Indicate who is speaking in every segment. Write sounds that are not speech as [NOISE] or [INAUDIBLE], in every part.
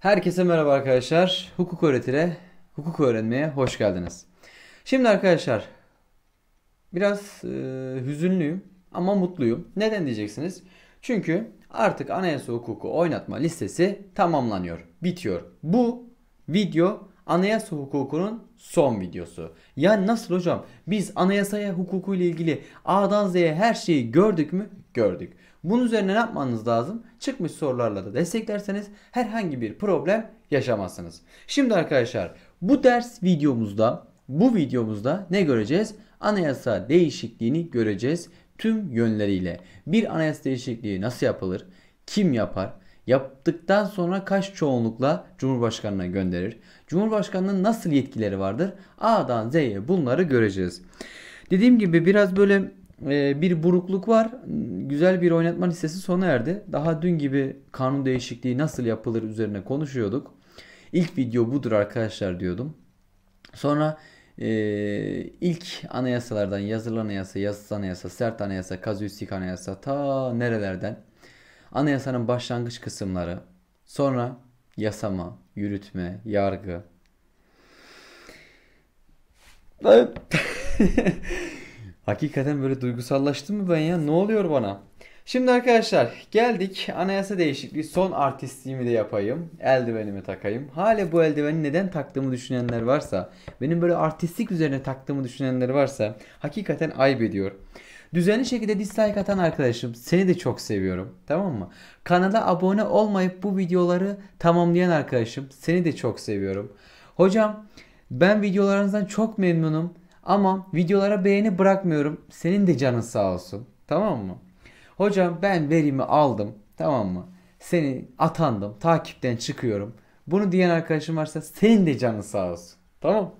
Speaker 1: Herkese merhaba arkadaşlar. Hukuk öğretire, hukuk öğrenmeye hoş geldiniz. Şimdi arkadaşlar biraz e, hüzünlüyüm ama mutluyum. Neden diyeceksiniz? Çünkü artık anayasa hukuku oynatma listesi tamamlanıyor, bitiyor. Bu video anayasa hukukunun son videosu. Yani nasıl hocam? Biz anayasaya hukuku ile ilgili A'dan Z'ye her şeyi gördük mü? Gördük. Bunun üzerine ne yapmanız lazım? Çıkmış sorularla da desteklerseniz herhangi bir problem yaşamazsınız. Şimdi arkadaşlar bu ders videomuzda bu videomuzda ne göreceğiz? Anayasa değişikliğini göreceğiz tüm yönleriyle. Bir anayasa değişikliği nasıl yapılır? Kim yapar? Yaptıktan sonra kaç çoğunlukla Cumhurbaşkanına gönderir? Cumhurbaşkanının nasıl yetkileri vardır? A'dan Z'ye bunları göreceğiz. Dediğim gibi biraz böyle ee, bir burukluk var. Güzel bir oynatma listesi sona erdi. Daha dün gibi kanun değişikliği nasıl yapılır üzerine konuşuyorduk. İlk video budur arkadaşlar diyordum. Sonra e, ilk anayasalardan yazılı anayasa, yazısız anayasa, sert anayasa, kazüistik anayasa ta nerelerden anayasanın başlangıç kısımları sonra yasama, yürütme, yargı [LAUGHS] Hakikaten böyle duygusallaştım mı ben ya? Ne oluyor bana? Şimdi arkadaşlar geldik anayasa değişikliği son artistliğimi de yapayım. Eldivenimi takayım. Hala bu eldiveni neden taktığımı düşünenler varsa, benim böyle artistlik üzerine taktığımı düşünenler varsa hakikaten ayıp ediyor. Düzenli şekilde dislike atan arkadaşım seni de çok seviyorum. Tamam mı? Kanala abone olmayıp bu videoları tamamlayan arkadaşım seni de çok seviyorum. Hocam ben videolarınızdan çok memnunum. Ama videolara beğeni bırakmıyorum. Senin de canın sağ olsun. Tamam mı? Hocam ben verimi aldım. Tamam mı? Seni atandım. Takipten çıkıyorum. Bunu diyen arkadaşım varsa senin de canın sağ olsun. Tamam.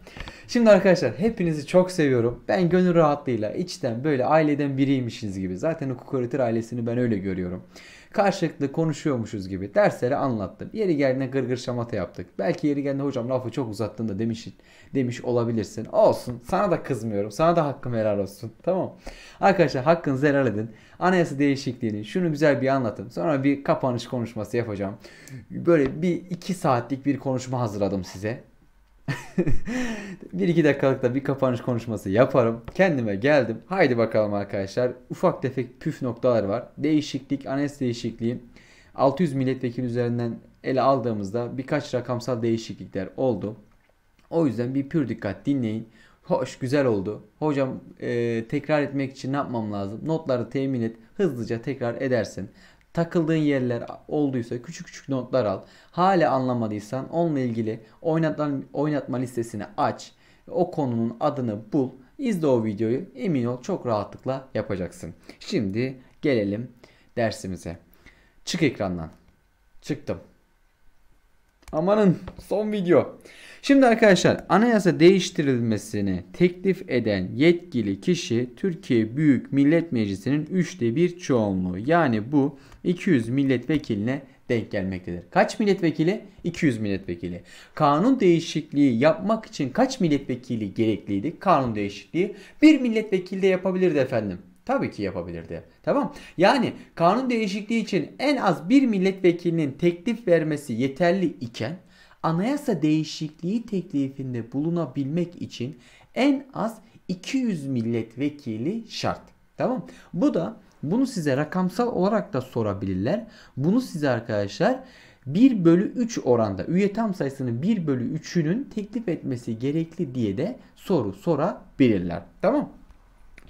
Speaker 1: Şimdi arkadaşlar hepinizi çok seviyorum. Ben gönül rahatlığıyla içten böyle aileden biriymişiz gibi. Zaten hukuk öğretir ailesini ben öyle görüyorum. Karşılıklı konuşuyormuşuz gibi dersleri anlattım. Yeri geldiğinde gırgır şamata yaptık. Belki yeri geldiğinde hocam lafı çok uzattın da demiş, demiş olabilirsin. Olsun sana da kızmıyorum. Sana da hakkım helal olsun. Tamam. Arkadaşlar hakkınızı helal edin. Anayasa değişikliğini şunu güzel bir anlatın. Sonra bir kapanış konuşması yapacağım. Böyle bir iki saatlik bir konuşma hazırladım size. [LAUGHS] bir iki dakikalıkta bir kapanış konuşması yaparım. Kendime geldim. Haydi bakalım arkadaşlar. Ufak tefek püf noktalar var. Değişiklik, anes değişikliği. 600 milletvekili üzerinden ele aldığımızda birkaç rakamsal değişiklikler oldu. O yüzden bir pür dikkat dinleyin. Hoş güzel oldu. Hocam e, tekrar etmek için ne yapmam lazım? Notları temin et. Hızlıca tekrar edersin takıldığın yerler olduysa küçük küçük notlar al. Hala anlamadıysan onunla ilgili oynatma, oynatma listesini aç. O konunun adını bul. İzle o videoyu. Emin ol çok rahatlıkla yapacaksın. Şimdi gelelim dersimize. Çık ekrandan. Çıktım. Amanın son video. Şimdi arkadaşlar anayasa değiştirilmesini teklif eden yetkili kişi Türkiye Büyük Millet Meclisi'nin üçte bir çoğunluğu yani bu 200 milletvekiline denk gelmektedir. Kaç milletvekili? 200 milletvekili. Kanun değişikliği yapmak için kaç milletvekili gerekliydi? Kanun değişikliği bir milletvekili de yapabilirdi efendim. Tabii ki yapabilirdi. Tamam. Yani kanun değişikliği için en az bir milletvekilinin teklif vermesi yeterli iken anayasa değişikliği teklifinde bulunabilmek için en az 200 milletvekili şart. Tamam. Bu da bunu size rakamsal olarak da sorabilirler. Bunu size arkadaşlar 1 bölü 3 oranda üye tam sayısının 1 bölü 3'ünün teklif etmesi gerekli diye de soru sorabilirler. Tamam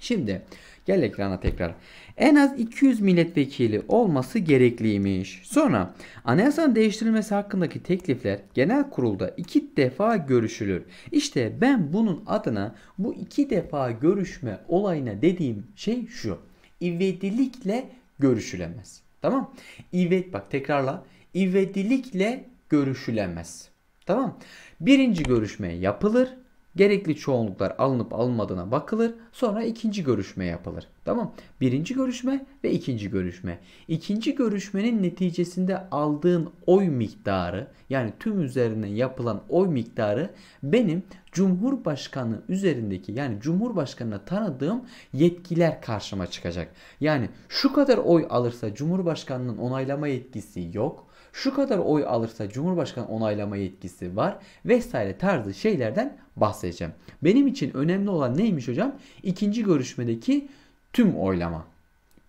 Speaker 1: Şimdi gel ekrana tekrar. En az 200 milletvekili olması gerekliymiş. Sonra anayasanın değiştirilmesi hakkındaki teklifler genel kurulda iki defa görüşülür. İşte ben bunun adına bu iki defa görüşme olayına dediğim şey şu. İvedilikle görüşülemez. Tamam? İvet bak tekrarla. İvedilikle görüşülemez. Tamam? Birinci görüşme yapılır. Gerekli çoğunluklar alınıp alınmadığına bakılır. Sonra ikinci görüşme yapılır. Tamam. Birinci görüşme ve ikinci görüşme. İkinci görüşmenin neticesinde aldığın oy miktarı yani tüm üzerine yapılan oy miktarı benim Cumhurbaşkanı üzerindeki yani Cumhurbaşkanı'na tanıdığım yetkiler karşıma çıkacak. Yani şu kadar oy alırsa Cumhurbaşkanı'nın onaylama yetkisi yok şu kadar oy alırsa Cumhurbaşkanı onaylama yetkisi var vesaire tarzı şeylerden bahsedeceğim. Benim için önemli olan neymiş hocam? İkinci görüşmedeki tüm oylama.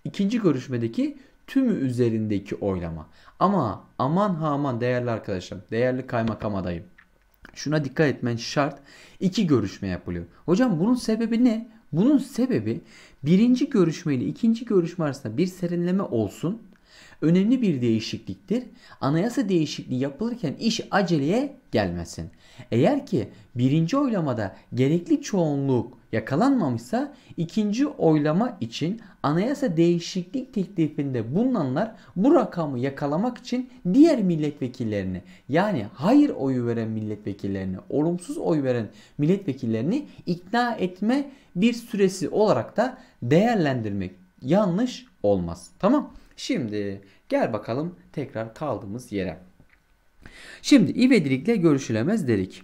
Speaker 1: İkinci görüşmedeki tümü üzerindeki oylama. Ama aman ha aman değerli arkadaşlarım, değerli kaymakam adayım. Şuna dikkat etmen şart. İki görüşme yapılıyor. Hocam bunun sebebi ne? Bunun sebebi birinci görüşme ile ikinci görüşme arasında bir serinleme olsun Önemli bir değişikliktir. Anayasa değişikliği yapılırken iş aceleye gelmesin. Eğer ki birinci oylamada gerekli çoğunluk yakalanmamışsa ikinci oylama için anayasa değişiklik teklifinde bulunanlar bu rakamı yakalamak için diğer milletvekillerini yani hayır oyu veren milletvekillerini, olumsuz oy veren milletvekillerini ikna etme bir süresi olarak da değerlendirmek yanlış olmaz. Tamam? Şimdi gel bakalım tekrar kaldığımız yere. Şimdi ivedilikle görüşülemez dedik.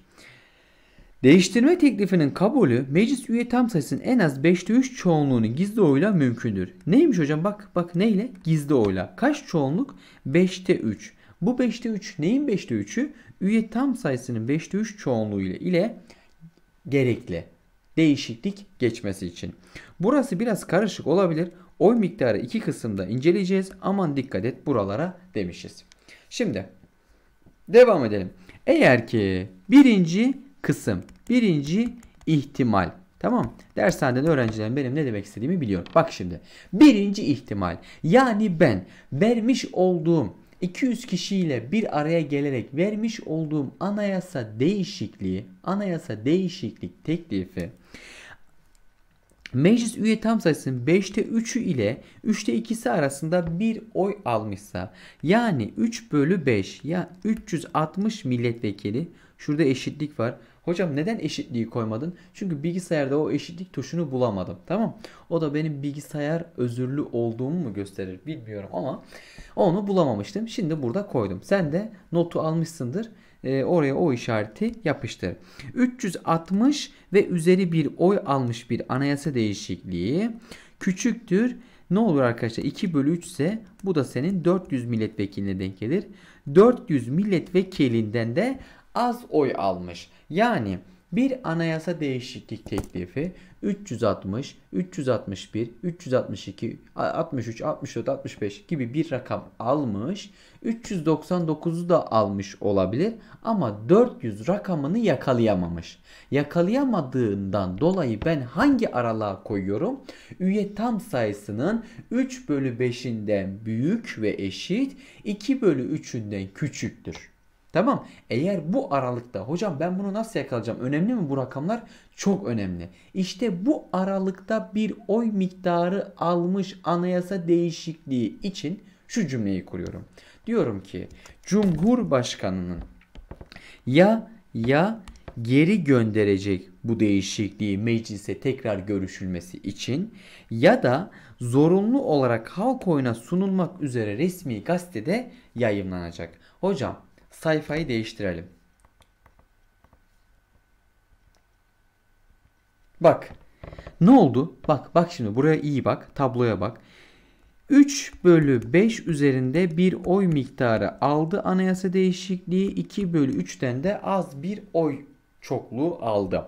Speaker 1: Değiştirme teklifinin kabulü meclis üye tam sayısının en az 5'te 3 çoğunluğunun gizli oyla mümkündür. Neymiş hocam bak bak neyle? Gizli oyla. Kaç çoğunluk? 5'te 3. Bu 5'te 3 neyin 5'te 3'ü? Üye tam sayısının 5'te 3 çoğunluğu ile, ile gerekli. Değişiklik geçmesi için. Burası biraz karışık olabilir. Oy miktarı iki kısımda inceleyeceğiz. Aman dikkat et buralara demişiz. Şimdi devam edelim. Eğer ki birinci kısım, birinci ihtimal Tamam. dershaneden öğrencilerim benim ne demek istediğimi biliyor. Bak şimdi. Birinci ihtimal. Yani ben vermiş olduğum 200 kişiyle bir araya gelerek vermiş olduğum anayasa değişikliği, anayasa değişiklik teklifi Meclis üye tam sayısının 5'te 3'ü ile 3'te 2'si arasında bir oy almışsa yani 3 bölü 5 ya 360 milletvekili şurada eşitlik var. Hocam neden eşitliği koymadın? Çünkü bilgisayarda o eşitlik tuşunu bulamadım. Tamam. O da benim bilgisayar özürlü olduğumu mu gösterir bilmiyorum ama onu bulamamıştım. Şimdi burada koydum. Sen de notu almışsındır. E, oraya o işareti yapıştır. 360 ve üzeri bir oy almış bir anayasa değişikliği küçüktür. Ne olur arkadaşlar 2 bölü 3 ise bu da senin 400 milletvekiline denk gelir. 400 milletvekilinden de az oy almış. Yani bir anayasa değişiklik teklifi 360, 361, 362, 63, 64, 65 gibi bir rakam almış. 399'u da almış olabilir ama 400 rakamını yakalayamamış. Yakalayamadığından dolayı ben hangi aralığa koyuyorum? Üye tam sayısının 3 bölü 5'inden büyük ve eşit, 2 bölü 3'ünden küçüktür. Tamam. Eğer bu aralıkta hocam ben bunu nasıl yakalayacağım? Önemli mi bu rakamlar? Çok önemli. İşte bu aralıkta bir oy miktarı almış anayasa değişikliği için şu cümleyi kuruyorum. Diyorum ki Cumhurbaşkanının ya ya geri gönderecek bu değişikliği meclise tekrar görüşülmesi için ya da zorunlu olarak halk oyuna sunulmak üzere resmi gazetede yayınlanacak. Hocam sayfayı değiştirelim. Bak. Ne oldu? Bak bak şimdi buraya iyi bak. Tabloya bak. 3 bölü 5 üzerinde bir oy miktarı aldı anayasa değişikliği 2 bölü 3'ten de az bir oy çokluğu aldı.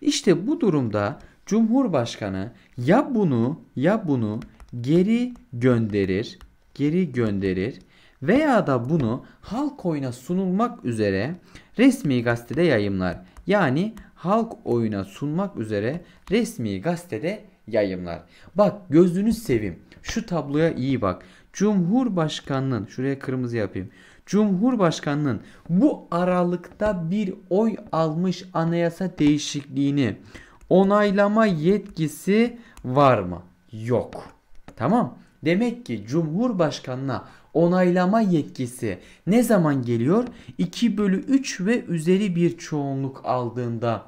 Speaker 1: İşte bu durumda Cumhurbaşkanı ya bunu ya bunu geri gönderir geri gönderir veya da bunu halk oyuna sunulmak üzere resmi gazetede yayımlar. Yani halk oyuna sunmak üzere resmi gazetede yayımlar. Bak gözünüz sevim. Şu tabloya iyi bak. Cumhurbaşkanının şuraya kırmızı yapayım. Cumhurbaşkanının bu aralıkta bir oy almış anayasa değişikliğini onaylama yetkisi var mı? Yok. Tamam. Demek ki Cumhurbaşkanına onaylama yetkisi ne zaman geliyor? 2 bölü 3 ve üzeri bir çoğunluk aldığında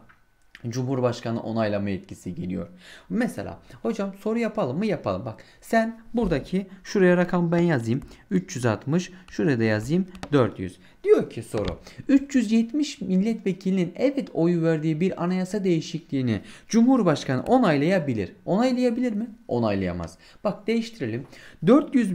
Speaker 1: Cumhurbaşkanı onaylama etkisi geliyor. Mesela hocam soru yapalım mı yapalım. Bak sen buradaki şuraya rakam ben yazayım. 360 şuraya da yazayım 400. Diyor ki soru 370 milletvekilinin evet oyu verdiği bir anayasa değişikliğini Cumhurbaşkanı onaylayabilir. Onaylayabilir mi? Onaylayamaz. Bak değiştirelim. 400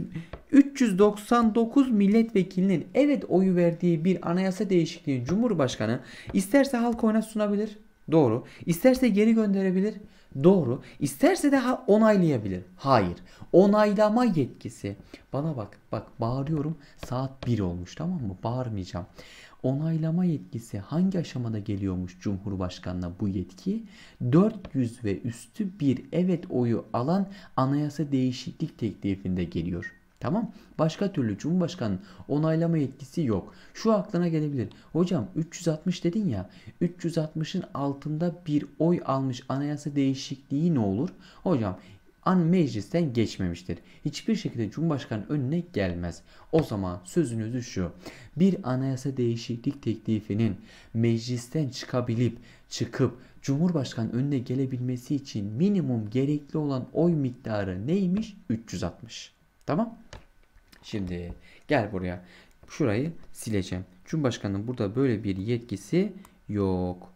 Speaker 1: 399 milletvekilinin evet oyu verdiği bir anayasa değişikliğini Cumhurbaşkanı isterse halk oyuna sunabilir Doğru. İsterse geri gönderebilir. Doğru. İsterse de onaylayabilir. Hayır. Onaylama yetkisi. Bana bak. Bak bağırıyorum. Saat 1 olmuş tamam mı? Bağırmayacağım. Onaylama yetkisi hangi aşamada geliyormuş Cumhurbaşkanı'na bu yetki? 400 ve üstü bir evet oyu alan anayasa değişiklik teklifinde geliyor. Tamam. Başka türlü Cumhurbaşkanı onaylama yetkisi yok. Şu aklına gelebilir. Hocam 360 dedin ya. 360'ın altında bir oy almış anayasa değişikliği ne olur? Hocam an meclisten geçmemiştir. Hiçbir şekilde Cumhurbaşkanı önüne gelmez. O zaman sözünüzü şu. Bir anayasa değişiklik teklifinin meclisten çıkabilip çıkıp Cumhurbaşkanı önüne gelebilmesi için minimum gerekli olan oy miktarı neymiş? 360. Tamam. Şimdi gel buraya. Şurayı sileceğim. Cumhurbaşkanının burada böyle bir yetkisi yok.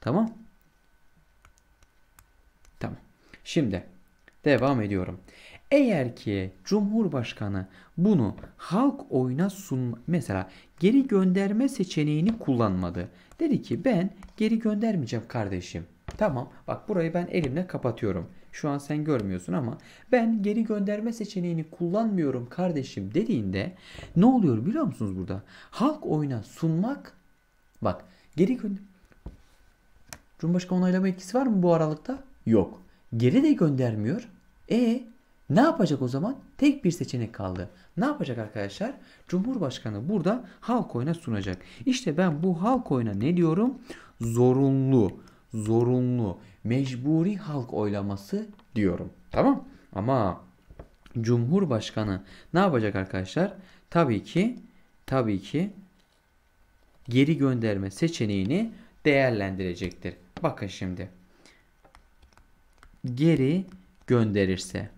Speaker 1: Tamam. Tamam. Şimdi devam ediyorum. Eğer ki Cumhurbaşkanı bunu halk oyuna sun mesela geri gönderme seçeneğini kullanmadı. Dedi ki ben geri göndermeyeceğim kardeşim. Tamam bak burayı ben elimle kapatıyorum. Şu an sen görmüyorsun ama ben geri gönderme seçeneğini kullanmıyorum kardeşim dediğinde ne oluyor biliyor musunuz burada? Halk oyuna sunmak bak geri gönder Cumhurbaşkanı onaylama etkisi var mı bu aralıkta? Yok. Geri de göndermiyor. E ne yapacak o zaman? Tek bir seçenek kaldı. Ne yapacak arkadaşlar? Cumhurbaşkanı burada halk oyuna sunacak. İşte ben bu halk oyuna ne diyorum? Zorunlu. Zorunlu mecburi halk oylaması diyorum. Tamam ama Cumhurbaşkanı ne yapacak arkadaşlar? Tabii ki tabii ki geri gönderme seçeneğini değerlendirecektir. Bakın şimdi. Geri gönderirse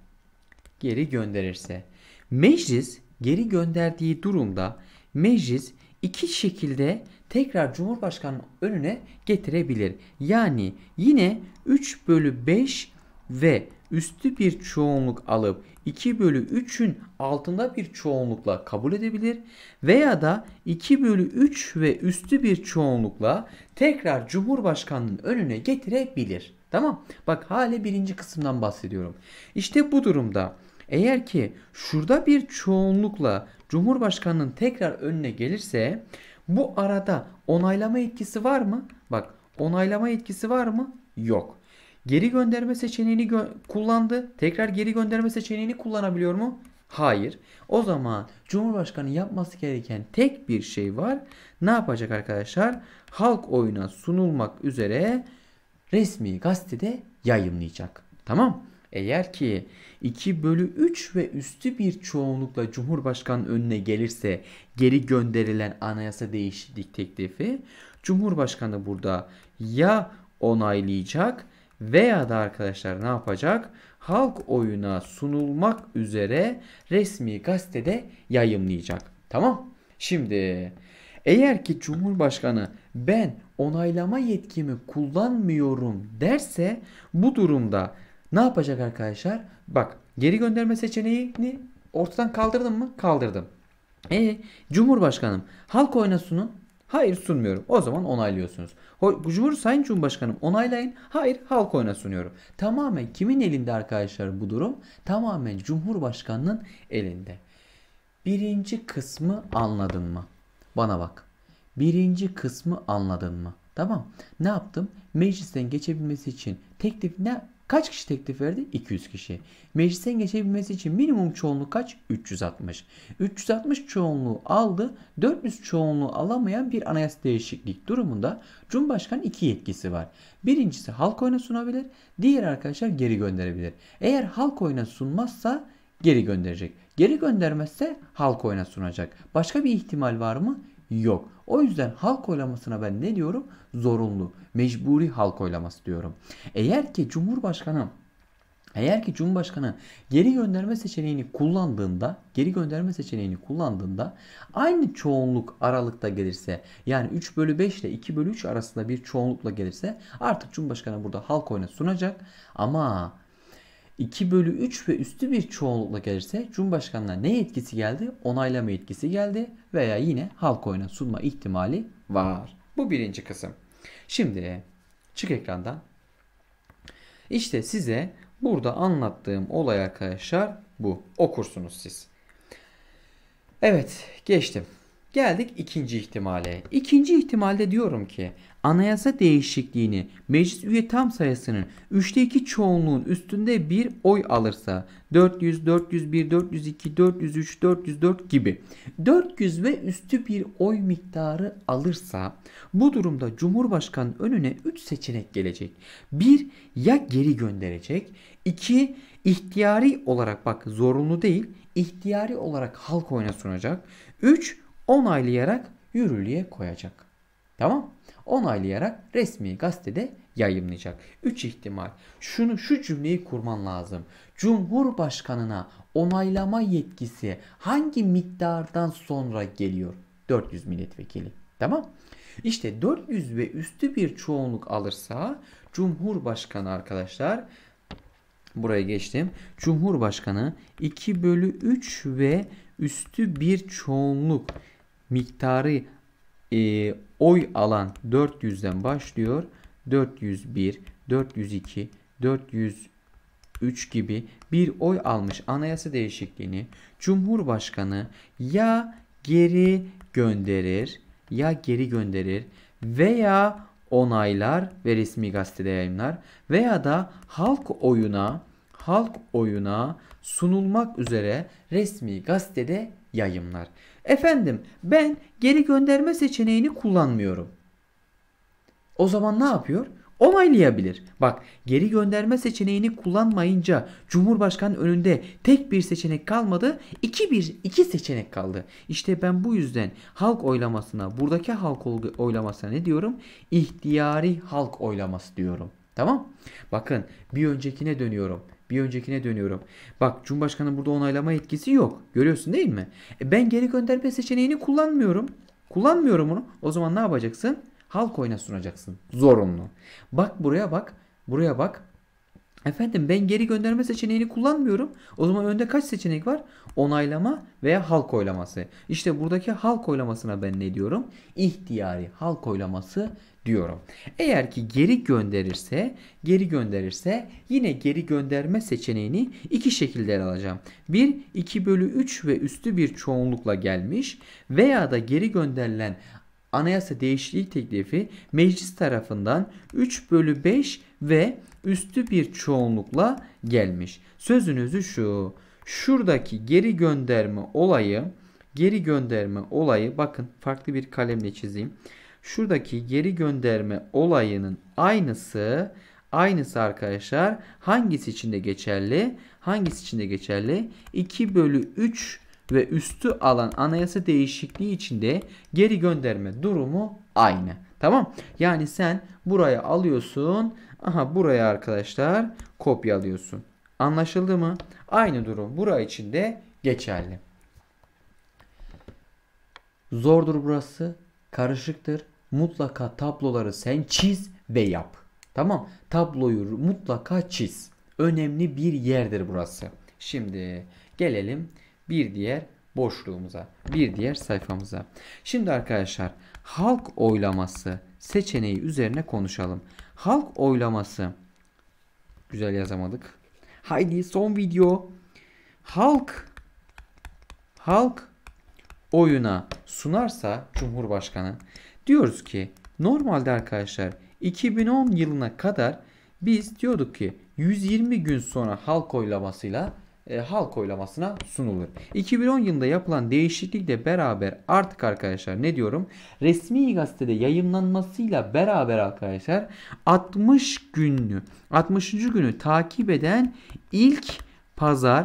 Speaker 1: geri gönderirse meclis geri gönderdiği durumda meclis iki şekilde tekrar Cumhurbaşkanı'nın önüne getirebilir. Yani yine 3 bölü 5 ve üstü bir çoğunluk alıp 2 bölü 3'ün altında bir çoğunlukla kabul edebilir veya da 2 bölü 3 ve üstü bir çoğunlukla tekrar Cumhurbaşkanı'nın önüne getirebilir. Tamam bak hale birinci kısımdan bahsediyorum. İşte bu durumda eğer ki şurada bir çoğunlukla Cumhurbaşkanı'nın tekrar önüne gelirse bu arada onaylama etkisi var mı? Bak onaylama etkisi var mı? Yok. Geri gönderme seçeneğini gö kullandı. Tekrar geri gönderme seçeneğini kullanabiliyor mu? Hayır. O zaman Cumhurbaşkanı yapması gereken tek bir şey var. Ne yapacak arkadaşlar? Halk oyuna sunulmak üzere resmi gazetede yayınlayacak. Tamam eğer ki 2 bölü 3 ve üstü bir çoğunlukla Cumhurbaşkanı önüne gelirse geri gönderilen anayasa değişiklik teklifi Cumhurbaşkanı burada ya onaylayacak veya da arkadaşlar ne yapacak? Halk oyuna sunulmak üzere resmi gazetede yayımlayacak. Tamam? Şimdi eğer ki Cumhurbaşkanı ben onaylama yetkimi kullanmıyorum derse bu durumda ne yapacak arkadaşlar? Bak geri gönderme seçeneğini ortadan kaldırdım mı? Kaldırdım. E Cumhurbaşkanım halk oyuna sunun. Hayır sunmuyorum. O zaman onaylıyorsunuz. Cumhur Sayın Cumhurbaşkanım onaylayın. Hayır halk oyuna sunuyorum. Tamamen kimin elinde arkadaşlar bu durum? Tamamen Cumhurbaşkanının elinde. Birinci kısmı anladın mı? Bana bak. Birinci kısmı anladın mı? Tamam. Ne yaptım? Meclisten geçebilmesi için teklif ne Kaç kişi teklif verdi? 200 kişi. Meclisten geçebilmesi için minimum çoğunluk kaç? 360. 360 çoğunluğu aldı. 400 çoğunluğu alamayan bir anayasa değişiklik durumunda Cumhurbaşkanı iki yetkisi var. Birincisi halk oyuna sunabilir. Diğer arkadaşlar geri gönderebilir. Eğer halk oyuna sunmazsa geri gönderecek. Geri göndermezse halk oyuna sunacak. Başka bir ihtimal var mı? yok. O yüzden halk oylamasına ben ne diyorum? Zorunlu, mecburi halk oylaması diyorum. Eğer ki Cumhurbaşkanı eğer ki Cumhurbaşkanı geri gönderme seçeneğini kullandığında, geri gönderme seçeneğini kullandığında aynı çoğunluk aralıkta gelirse yani 3 bölü 5 ile 2 bölü 3 arasında bir çoğunlukla gelirse artık Cumhurbaşkanı burada halk oyuna sunacak. Ama 2 bölü 3 ve üstü bir çoğunlukla gelirse Cumhurbaşkanı'na ne etkisi geldi? Onaylama etkisi geldi veya yine halk oyuna sunma ihtimali var. Bu birinci kısım. Şimdi çık ekrandan. İşte size burada anlattığım olay arkadaşlar bu. Okursunuz siz. Evet geçtim. Geldik ikinci ihtimale. İkinci ihtimalde diyorum ki anayasa değişikliğini meclis üye tam sayısının 3'te 2 çoğunluğun üstünde bir oy alırsa 400, 401, 402, 403, 404 gibi 400 ve üstü bir oy miktarı alırsa bu durumda Cumhurbaşkanı önüne 3 seçenek gelecek. 1 ya geri gönderecek, 2 ihtiyari olarak bak zorunlu değil ihtiyari olarak halk oyuna sunacak, 3 onaylayarak yürürlüğe koyacak. Tamam? Onaylayarak resmi gazetede yayımlayacak. Üç ihtimal. Şunu şu cümleyi kurman lazım. Cumhurbaşkanına onaylama yetkisi hangi miktardan sonra geliyor? 400 milletvekili. Tamam? İşte 400 ve üstü bir çoğunluk alırsa Cumhurbaşkanı arkadaşlar buraya geçtim. Cumhurbaşkanı 2 bölü 3 ve üstü bir çoğunluk miktarı e, oy alan 400'den başlıyor. 401, 402, 403 gibi bir oy almış anayasa değişikliğini Cumhurbaşkanı ya geri gönderir ya geri gönderir veya onaylar ve resmi gazetede yayınlar veya da halk oyuna halk oyuna sunulmak üzere resmi gazetede yayımlar. Efendim ben geri gönderme seçeneğini kullanmıyorum. O zaman ne yapıyor? Onaylayabilir. Bak geri gönderme seçeneğini kullanmayınca Cumhurbaşkanı önünde tek bir seçenek kalmadı. iki bir iki seçenek kaldı. İşte ben bu yüzden halk oylamasına buradaki halk oylamasına ne diyorum? İhtiyari halk oylaması diyorum. Tamam. Bakın bir öncekine dönüyorum. Bir öncekine dönüyorum. Bak Cumhurbaşkanı burada onaylama etkisi yok. Görüyorsun değil mi? E ben geri gönderme seçeneğini kullanmıyorum. Kullanmıyorum onu. O zaman ne yapacaksın? Halk oyuna sunacaksın. Zorunlu. Bak buraya bak. Buraya bak. Efendim ben geri gönderme seçeneğini kullanmıyorum. O zaman önde kaç seçenek var? Onaylama veya halk oylaması. İşte buradaki halk oylamasına ben ne diyorum? İhtiyari halk oylaması diyorum. Eğer ki geri gönderirse, geri gönderirse yine geri gönderme seçeneğini iki şekilde alacağım. Bir 2 bölü 3 ve üstü bir çoğunlukla gelmiş veya da geri gönderilen anayasa değişikliği teklifi meclis tarafından 3 bölü 5 ve üstü bir çoğunlukla gelmiş. Sözün özü şu. Şuradaki geri gönderme olayı geri gönderme olayı bakın farklı bir kalemle çizeyim. Şuradaki geri gönderme olayının aynısı aynısı arkadaşlar hangisi için de geçerli? Hangisi için de geçerli? 2 bölü 3 ve üstü alan anayasa değişikliği içinde geri gönderme durumu aynı. Tamam. Yani sen buraya alıyorsun Aha buraya arkadaşlar kopyalıyorsun. Anlaşıldı mı? Aynı durum bura için de geçerli. Zordur burası. Karışıktır. Mutlaka tabloları sen çiz ve yap. Tamam. Tabloyu mutlaka çiz. Önemli bir yerdir burası. Şimdi gelelim bir diğer boşluğumuza. Bir diğer sayfamıza. Şimdi arkadaşlar halk oylaması seçeneği üzerine konuşalım. Halk oylaması. Güzel yazamadık. Haydi son video. Halk halk oyuna sunarsa Cumhurbaşkanı diyoruz ki normalde arkadaşlar 2010 yılına kadar biz diyorduk ki 120 gün sonra halk oylamasıyla e, halk oylamasına sunulur. 2010 yılında yapılan değişiklikle beraber artık arkadaşlar ne diyorum? Resmi gazetede yayınlanmasıyla beraber arkadaşlar 60 günlü 60. günü takip eden ilk pazar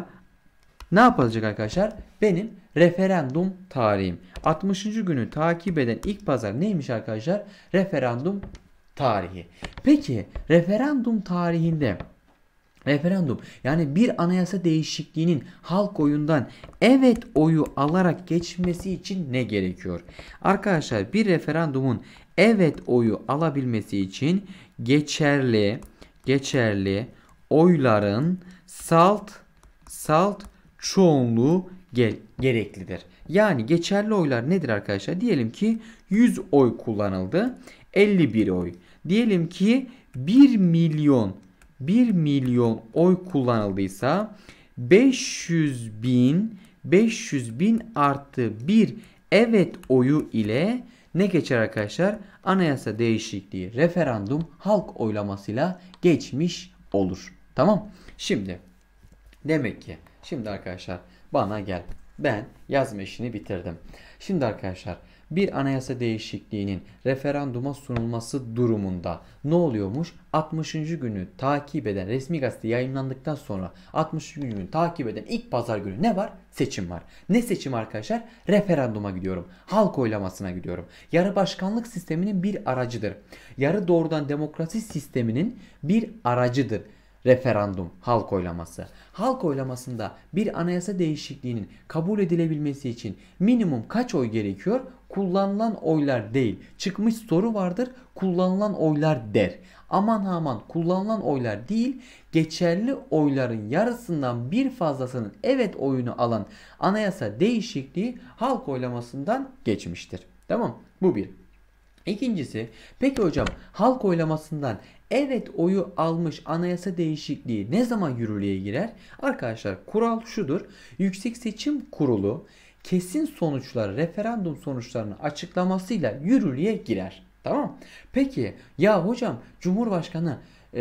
Speaker 1: ne yapılacak arkadaşlar? Benim referandum tarihim. 60. günü takip eden ilk pazar neymiş arkadaşlar? Referandum tarihi. Peki referandum tarihinde referandum yani bir anayasa değişikliğinin halk oyundan evet oyu alarak geçmesi için ne gerekiyor? Arkadaşlar bir referandumun evet oyu alabilmesi için geçerli geçerli oyların salt salt çoğunluğu ge gereklidir. Yani geçerli oylar nedir arkadaşlar? Diyelim ki 100 oy kullanıldı. 51 oy. Diyelim ki 1 milyon 1 milyon oy kullanıldıysa 500 bin 500 bin artı 1 evet oyu ile ne geçer arkadaşlar? Anayasa değişikliği referandum halk oylamasıyla geçmiş olur. Tamam. Şimdi demek ki şimdi arkadaşlar bana gel. Ben yazma işini bitirdim. Şimdi arkadaşlar bir anayasa değişikliğinin referanduma sunulması durumunda ne oluyormuş? 60. günü takip eden resmi gazete yayınlandıktan sonra 60. günü takip eden ilk pazar günü ne var? Seçim var. Ne seçim arkadaşlar? Referanduma gidiyorum. Halk oylamasına gidiyorum. Yarı başkanlık sisteminin bir aracıdır. Yarı doğrudan demokrasi sisteminin bir aracıdır referandum, halk oylaması. Halk oylamasında bir anayasa değişikliğinin kabul edilebilmesi için minimum kaç oy gerekiyor? Kullanılan oylar değil. Çıkmış soru vardır. Kullanılan oylar der. Aman aman kullanılan oylar değil, geçerli oyların yarısından bir fazlasının evet oyunu alan anayasa değişikliği halk oylamasından geçmiştir. Tamam? Bu bir. İkincisi, peki hocam halk oylamasından Evet oyu almış anayasa değişikliği ne zaman yürürlüğe girer? Arkadaşlar kural şudur. Yüksek Seçim Kurulu kesin sonuçlar, referandum sonuçlarını açıklamasıyla yürürlüğe girer. Tamam. Peki ya hocam Cumhurbaşkanı 2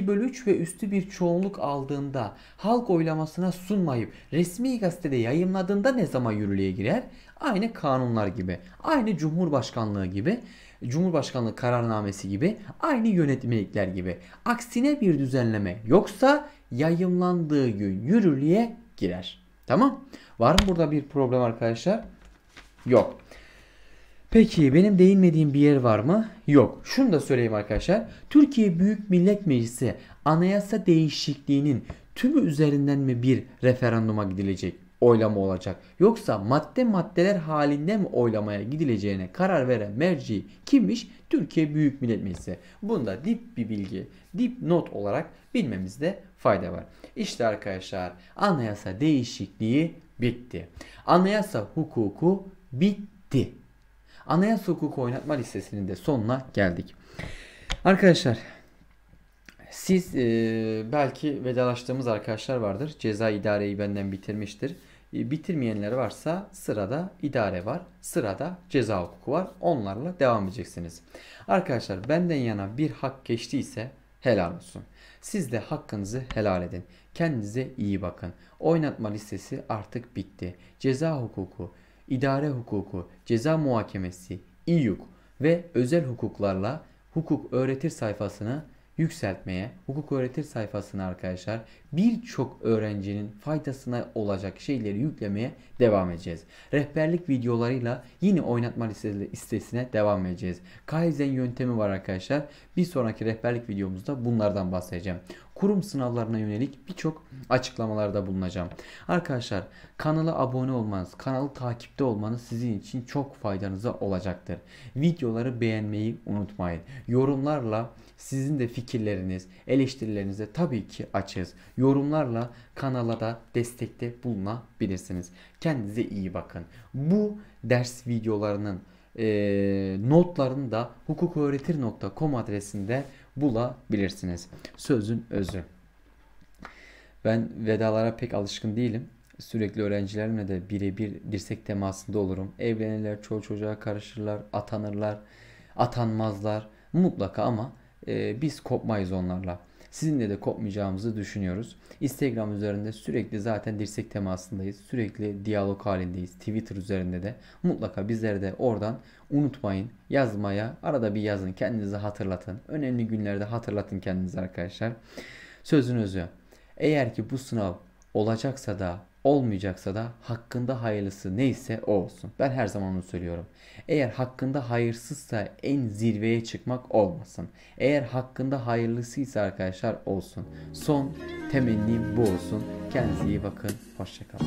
Speaker 1: e, bölü 3 ve üstü bir çoğunluk aldığında halk oylamasına sunmayıp resmi gazetede yayınladığında ne zaman yürürlüğe girer? Aynı kanunlar gibi, aynı cumhurbaşkanlığı gibi Cumhurbaşkanlığı kararnamesi gibi aynı yönetmelikler gibi. Aksine bir düzenleme yoksa yayımlandığı gün yürürlüğe girer. Tamam. Var mı burada bir problem arkadaşlar? Yok. Peki benim değinmediğim bir yer var mı? Yok. Şunu da söyleyeyim arkadaşlar. Türkiye Büyük Millet Meclisi anayasa değişikliğinin tümü üzerinden mi bir referanduma gidilecek? oylama olacak. Yoksa madde maddeler halinde mi oylamaya gidileceğine karar veren merci kimmiş? Türkiye Büyük Millet Meclisi. Bunda dip bir bilgi, dip not olarak bilmemizde fayda var. İşte arkadaşlar anayasa değişikliği bitti. Anayasa hukuku bitti. Anayasa hukuku oynatma listesinin de sonuna geldik. Arkadaşlar siz e, belki vedalaştığımız arkadaşlar vardır. Ceza idareyi benden bitirmiştir. E, bitirmeyenler varsa sırada idare var. Sırada ceza hukuku var. Onlarla devam edeceksiniz. Arkadaşlar benden yana bir hak geçtiyse helal olsun. Siz de hakkınızı helal edin. Kendinize iyi bakın. Oynatma listesi artık bitti. Ceza hukuku, idare hukuku, ceza muhakemesi, İYUK ve özel hukuklarla hukuk öğretir sayfasını yükseltmeye, hukuk öğretir sayfasını arkadaşlar birçok öğrencinin faydasına olacak şeyleri yüklemeye devam edeceğiz. Rehberlik videolarıyla yine oynatma listesine devam edeceğiz. Kaizen yöntemi var arkadaşlar. Bir sonraki rehberlik videomuzda bunlardan bahsedeceğim kurum sınavlarına yönelik birçok açıklamalarda bulunacağım. Arkadaşlar kanala abone olmanız, kanalı takipte olmanız sizin için çok faydanıza olacaktır. Videoları beğenmeyi unutmayın. Yorumlarla sizin de fikirleriniz, eleştirilerinize tabii ki açığız. Yorumlarla kanala da destekte bulunabilirsiniz. Kendinize iyi bakın. Bu ders videolarının e, notlarını da hukukuöğretir.com adresinde bulabilirsiniz. Sözün özü. Ben vedalara pek alışkın değilim. Sürekli öğrencilerimle de birebir dirsek temasında olurum. Evlenirler, çoğu çocuğa karışırlar, atanırlar, atanmazlar. Mutlaka ama e, biz kopmayız onlarla. Sizinle de kopmayacağımızı düşünüyoruz. Instagram üzerinde sürekli zaten dirsek temasındayız. Sürekli diyalog halindeyiz. Twitter üzerinde de. Mutlaka bizleri de oradan unutmayın. Yazmaya arada bir yazın. Kendinizi hatırlatın. Önemli günlerde hatırlatın kendinizi arkadaşlar. Sözün özü. Eğer ki bu sınav olacaksa da Olmayacaksa da hakkında hayırlısı neyse o olsun. Ben her zaman onu söylüyorum. Eğer hakkında hayırsızsa en zirveye çıkmak olmasın. Eğer hakkında hayırlısıysa arkadaşlar olsun. Son temennim bu olsun. Kendinize iyi bakın. Hoşçakalın.